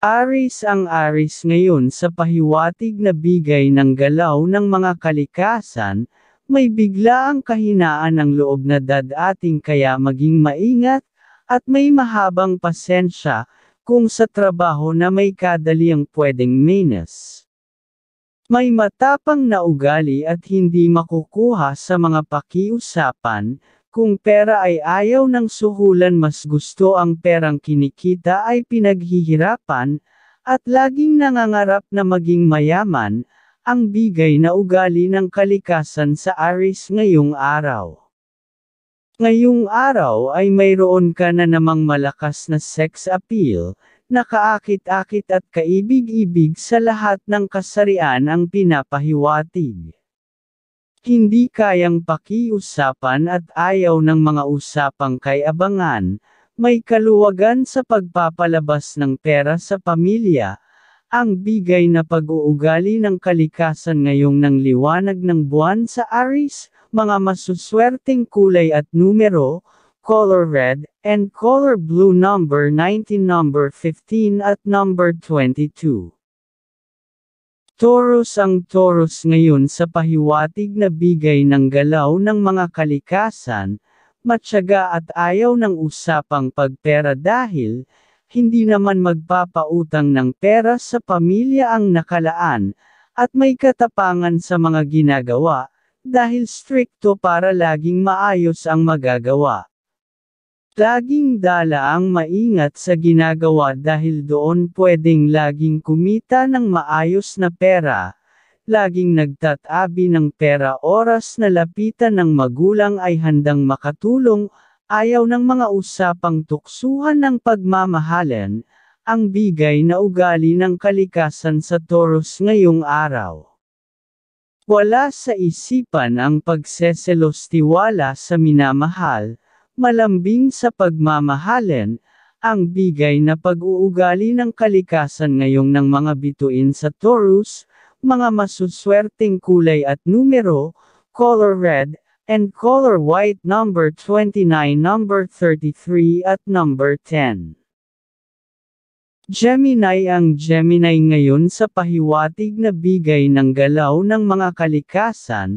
Aris ang aris ngayon sa pahiwatig na bigay ng galaw ng mga kalikasan, may bigla ang kahinaan ng loob na dadating kaya maging maingat, at may mahabang pasensya, kung sa trabaho na may kadali ang pwedeng minus. May matapang na ugali at hindi makukuha sa mga pakiusapan, kung pera ay ayaw ng suhulan mas gusto ang perang kinikita ay pinaghihirapan, at laging nangangarap na maging mayaman, ang bigay na ugali ng kalikasan sa Aris ngayong araw. Ngayong araw ay mayroon ka na namang malakas na sex appeal, nakaakit-akit at kaibig-ibig sa lahat ng kasarian ang pinapahiwatig. Hindi kayang pakiusapan at ayaw ng mga usapang kay abangan, may kaluwagan sa pagpapalabas ng pera sa pamilya, ang bigay na pag-uugali ng kalikasan ngayong ng liwanag ng buwan sa Aris, mga masuswerteng kulay at numero, color red, and color blue number 19 number 15 at number 22. Taurus ang Taurus ngayon sa pahiwatig na bigay ng galaw ng mga kalikasan, matyaga at ayaw ng usapang pagpera dahil, hindi naman magpapautang ng pera sa pamilya ang nakalaan, at may katapangan sa mga ginagawa, dahil strikto para laging maayos ang magagawa. Laging dala ang maingat sa ginagawa dahil doon pwedeng laging kumita ng maayos na pera, laging nagtatabi ng pera oras na lapitan ng magulang ay handang makatulong, ayaw ng mga usapang tuksuhan ng pagmamahalan, ang bigay na ugali ng kalikasan sa Taurus ngayong araw. Wala sa isipan ang pagseselos tiwala sa minamahal, Malambing sa pagmamahalin, ang bigay na pag-uugali ng kalikasan ngayong ng mga bituin sa Taurus, mga masuswerteng kulay at numero, color red, and color white number 29 number 33 at number 10. Gemini ang Gemini ngayon sa pahiwatig na bigay ng galaw ng mga kalikasan,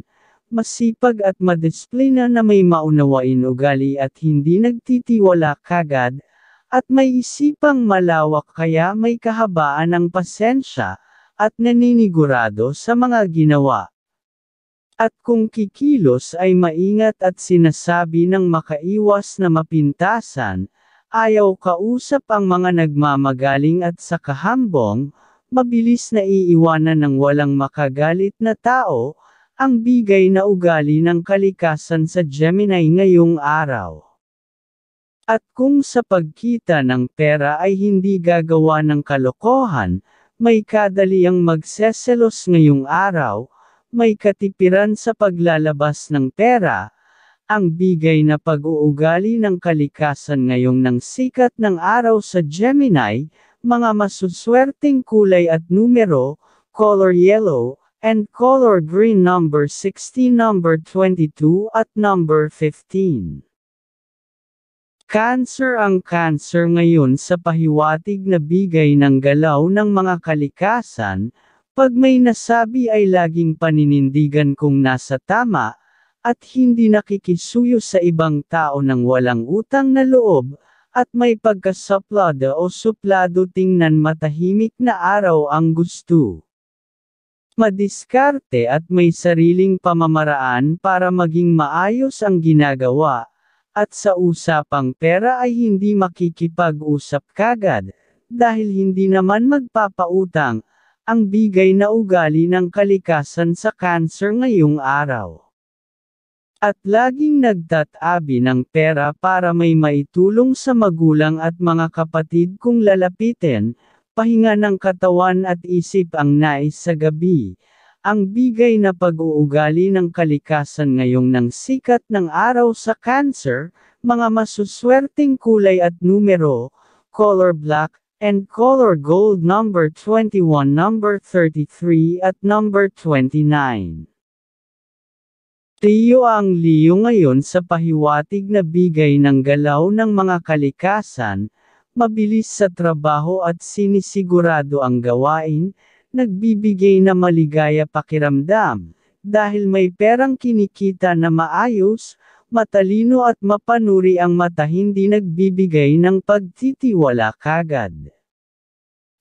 masipag at madisiplina na may maunawain ugali at hindi nagtitiwala kagad, at may isipang malawak kaya may kahabaan ng pasensya, at naninigurado sa mga ginawa. At kung kikilos ay maingat at sinasabi ng makaiwas na mapintasan, ayaw kausap ang mga nagmamagaling at sa kahambong, mabilis na iiwanan ng walang makagalit na tao, ang bigay na ugali ng kalikasan sa Gemini ngayong araw. At kung sa pagkita ng pera ay hindi gagawa ng kalokohan, may kadali ang magseselos ngayong araw, may katipiran sa paglalabas ng pera, ang bigay na pag-uugali ng kalikasan ngayong ng sikat ng araw sa Gemini, mga masuswerteng kulay at numero, color yellow, and color green number 16 number 22 at number 15. Cancer ang cancer ngayon sa pahiwatig na bigay ng galaw ng mga kalikasan, pag may nasabi ay laging paninindigan kung nasa tama, at hindi nakikisuyo sa ibang tao ng walang utang na loob, at may pagkasaplada o suplado tingnan matahimik na araw ang gusto madiskarte at may sariling pamamaraan para maging maayos ang ginagawa, at sa usapang pera ay hindi makikipag-usap kagad, dahil hindi naman magpapautang, ang bigay na ugali ng kalikasan sa cancer ngayong araw. At laging nagtatabi ng pera para may maitulong sa magulang at mga kapatid kung lalapitin, Pahinga ng katawan at isip ang nais sa gabi, ang bigay na pag-uugali ng kalikasan ngayong ng sikat ng araw sa cancer, mga masuswerting kulay at numero, color black, and color gold number 21, number 33 at number 29. Tiyo ang liyo ngayon sa pahiwatig na bigay ng galaw ng mga kalikasan, mabilis sa trabaho at sinisigurado ang gawain, nagbibigay na maligaya pakiramdam, dahil may perang kinikita na maayos, matalino at mapanuri ang mata hindi nagbibigay ng pagtitiwala kagad.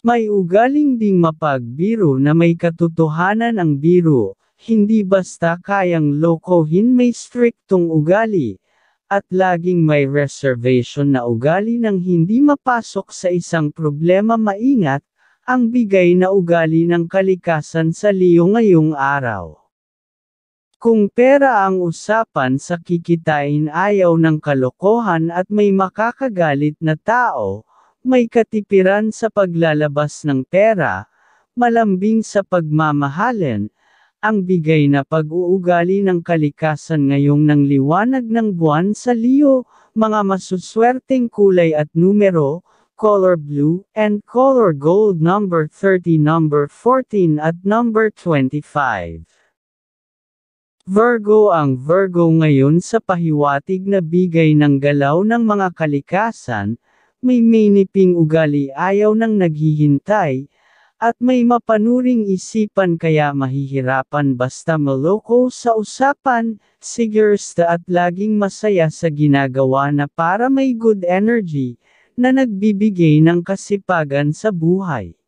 May ugaling ding mapagbiro na may katotohanan ang biro, hindi basta kayang lokohin may striktong ugali, at laging may reservation na ugali ng hindi mapasok sa isang problema maingat, ang bigay na ugali ng kalikasan sa liyo ngayong araw. Kung pera ang usapan sa kikitain ayaw ng kalokohan at may makakagalit na tao, may katipiran sa paglalabas ng pera, malambing sa pagmamahalin, ang bigay na pag-uugali ng kalikasan ngayong ng liwanag ng buwan sa Leo, mga masuswerteng kulay at numero, color blue, and color gold number 30, number 14 at number 25. Virgo Ang Virgo ngayon sa pahiwatig na bigay ng galaw ng mga kalikasan, may miniping ugali ayaw ng naghihintay, at may mapanuring isipan kaya mahihirapan basta maloko sa usapan, sigursta at laging masaya sa ginagawa na para may good energy, na nagbibigay ng kasipagan sa buhay.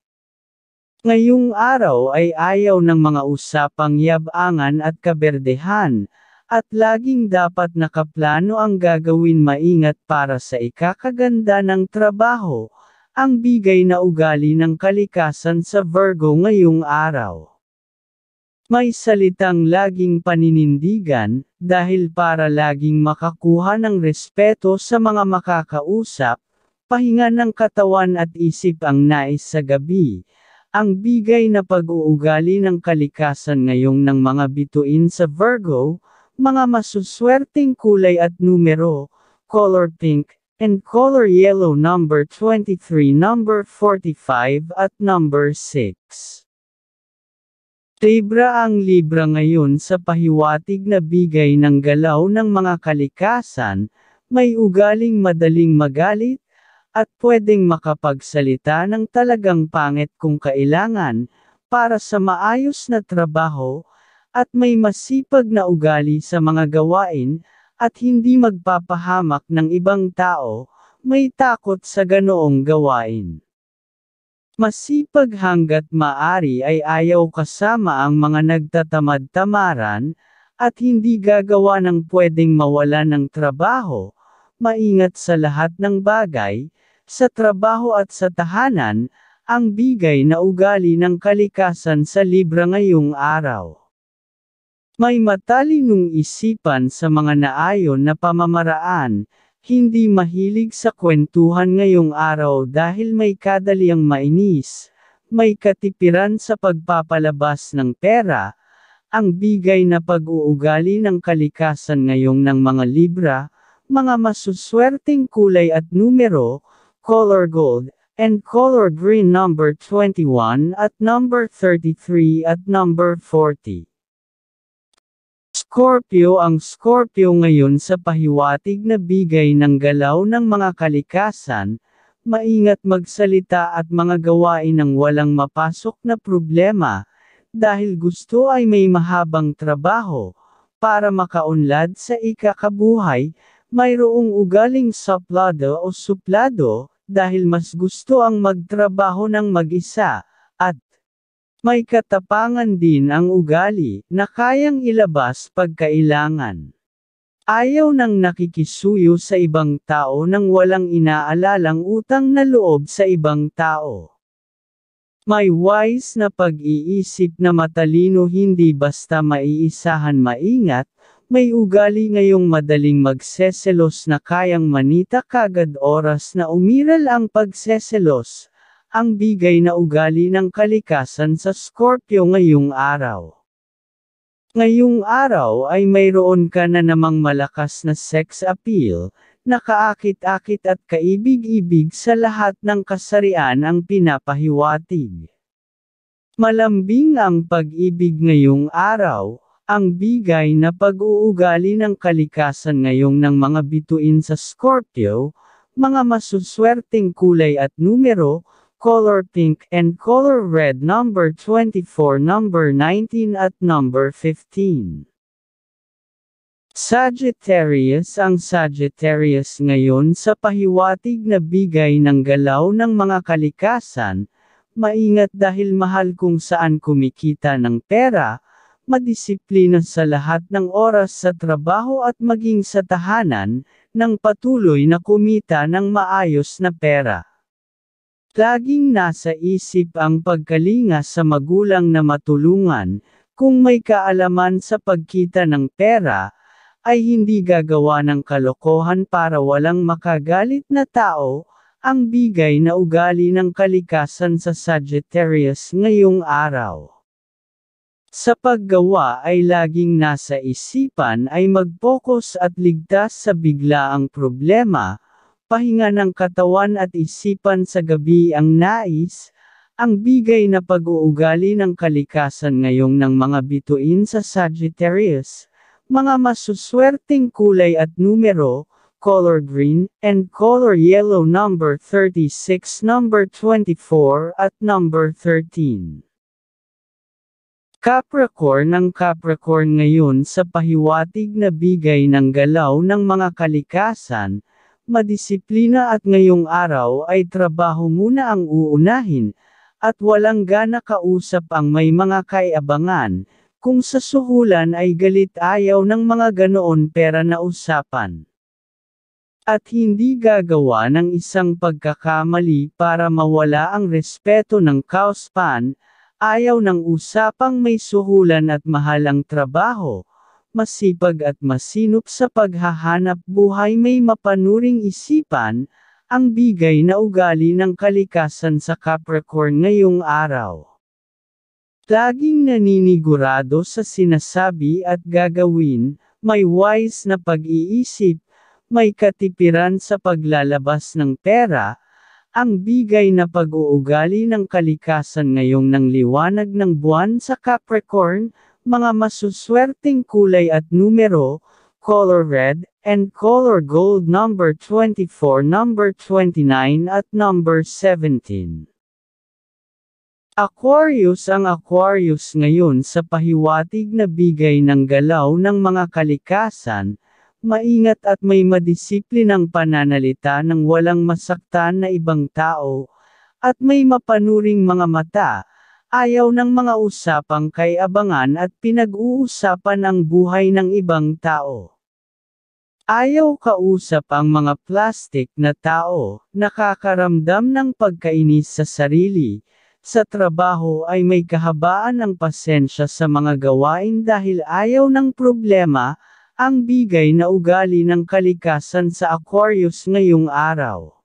Ngayong araw ay ayaw ng mga usapang yabangan at kaberdehan, at laging dapat nakaplano ang gagawin maingat para sa ikakaganda ng trabaho, ang bigay na ugali ng kalikasan sa Virgo ngayong araw. May salitang laging paninindigan, dahil para laging makakuha ng respeto sa mga makakausap, pahinga ng katawan at isip ang nais sa gabi. Ang bigay na pag-uugali ng kalikasan ngayong ng mga bituin sa Virgo, mga masuswerteng kulay at numero, color pink, and color yellow number 23 number 45 at number 6. Libra ang Libra ngayon sa pahiwatig na bigay ng galaw ng mga kalikasan, may ugaling madaling magalit, at pwedeng makapagsalita ng talagang pangit kung kailangan, para sa maayos na trabaho, at may masipag na ugali sa mga gawain, at hindi magpapahamak ng ibang tao, may takot sa ganoong gawain. Masipag hanggat maari ay ayaw kasama ang mga nagtatamad-tamaran, at hindi gagawa ng pwedeng mawala ng trabaho, maingat sa lahat ng bagay, sa trabaho at sa tahanan, ang bigay na ugali ng kalikasan sa libra ngayong araw. May matalinong isipan sa mga naayon na pamamaraan, hindi mahilig sa kwentuhan ngayong araw dahil may kadaliang mainis, may katipiran sa pagpapalabas ng pera, ang bigay na pag-uugali ng kalikasan ngayong ng mga libra, mga masuswerteng kulay at numero, color gold, and color green number 21 at number 33 at number 40. Scorpio Ang Scorpio ngayon sa pahiwatig na bigay ng galaw ng mga kalikasan, maingat magsalita at mga gawain ng walang mapasok na problema, dahil gusto ay may mahabang trabaho, para makaunlad sa ikakabuhay, mayroong ugaling suplado o suplado, dahil mas gusto ang magtrabaho ng mag-isa, at may katapangan din ang ugali, na kayang ilabas pagkailangan. Ayaw nang nakikisuyo sa ibang tao nang walang inaalalang utang na loob sa ibang tao. May wise na pag-iisip na matalino hindi basta maiisahan maingat, may ugali ngayong madaling magseselos na kayang manita kagad oras na umiral ang pagseselos, ang bigay na ugali ng kalikasan sa Scorpio ngayong araw. Ngayong araw ay mayroon ka na namang malakas na sex appeal, nakaakit-akit at kaibig-ibig sa lahat ng kasarian ang pinapahiwatig. Malambing ang pag-ibig ngayong araw, ang bigay na pag-uugali ng kalikasan ngayong ng mga bituin sa Scorpio, mga masuswerteng kulay at numero, color pink, and color red number 24, number 19 at number 15. Sagittarius Ang Sagittarius ngayon sa pahiwatig na bigay ng galaw ng mga kalikasan, maingat dahil mahal kung saan kumikita ng pera, madisiplina sa lahat ng oras sa trabaho at maging sa tahanan, ng patuloy na kumita ng maayos na pera. Laging nasa isip ang pagkalinga sa magulang na matulungan, kung may kaalaman sa pagkita ng pera, ay hindi gagawa ng kalokohan para walang makagalit na tao, ang bigay na ugali ng kalikasan sa Sagittarius ngayong araw. Sa paggawa ay laging nasa isipan ay mag-focus at ligtas sa biglaang problema, pahinga ng katawan at isipan sa gabi ang nais, ang bigay na pag-uugali ng kalikasan ngayong ng mga bituin sa Sagittarius, mga masuswerteng kulay at numero, color green, and color yellow number 36, number 24, at number 13. Capricorn ng Capricorn ngayon sa pahiwatig na bigay ng galaw ng mga kalikasan, madisiplina at ngayong araw ay trabaho muna ang uunahin, at walang gana kausap ang may mga kaiabangan, kung sa suhulan ay galit ayaw ng mga ganoon pera na usapan. At hindi gagawa ng isang pagkakamali para mawala ang respeto ng kauspan, ayaw ng usapang may suhulan at mahalang trabaho, masipag at masinop sa paghahanap buhay may mapanuring isipan, ang bigay na ugali ng kalikasan sa Capricorn ngayong araw. Laging naninigurado sa sinasabi at gagawin, may wise na pag-iisip, may katipiran sa paglalabas ng pera, ang bigay na pag-uugali ng kalikasan ngayong ng liwanag ng buwan sa Capricorn, mga masuswerteng kulay at numero, color red, and color gold number 24, number 29 at number 17. Aquarius ang Aquarius ngayon sa pahiwatig na bigay ng galaw ng mga kalikasan, maingat at may madisiplinang pananalita ng walang masaktan na ibang tao, at may mapanuring mga mata, Ayaw ng mga usapang kay abangan at pinag-uusapan ang buhay ng ibang tao. Ayaw kausap ang mga plastic na tao, nakakaramdam ng pagkainis sa sarili, sa trabaho ay may kahabaan ng pasensya sa mga gawain dahil ayaw ng problema, ang bigay na ugali ng kalikasan sa Aquarius ngayong araw.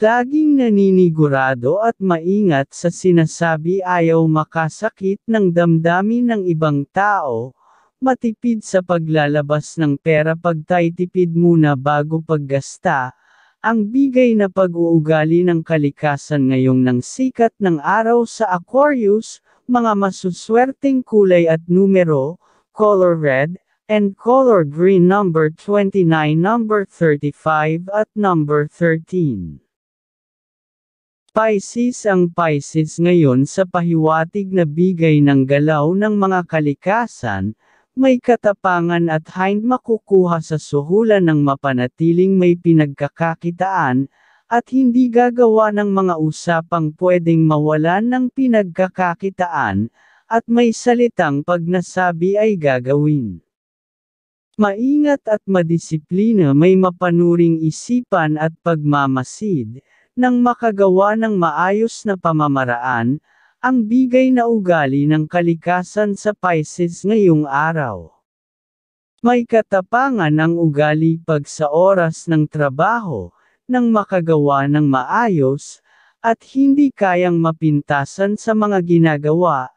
Laging naninigurado at maingat sa sinasabi ayaw makasakit ng damdamin ng ibang tao, matipid sa paglalabas ng pera pagtitipid muna bago paggasta, ang bigay na pag-uugali ng kalikasan ngayong ng sikat ng araw sa Aquarius, mga masuswerteng kulay at numero, color red, and color green number 29 number 35 at number 13. Pisces ang Pisces ngayon sa pahiwatig na bigay ng galaw ng mga kalikasan, may katapangan at hind makukuha sa suhulan ng mapanatiling may pinagkakakitaan, at hindi gagawa ng mga usapang pwedeng mawalan ng pinagkakakitaan, at may salitang pagnasabi ay gagawin. Maingat at madisiplina may mapanuring isipan at pagmamasid, nang makagawa ng maayos na pamamaraan, ang bigay na ugali ng kalikasan sa Pisces ngayong araw. May katapangan ang ugali pag sa oras ng trabaho, nang makagawa ng maayos, at hindi kayang mapintasan sa mga ginagawa,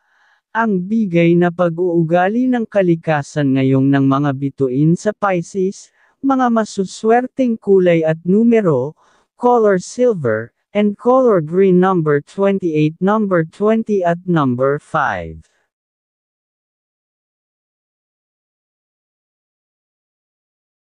ang bigay na pag-uugali ng kalikasan ngayong ng mga bituin sa Pisces, mga masuswerteng kulay at numero, color silver, and color green number 28 number 20 at number 5.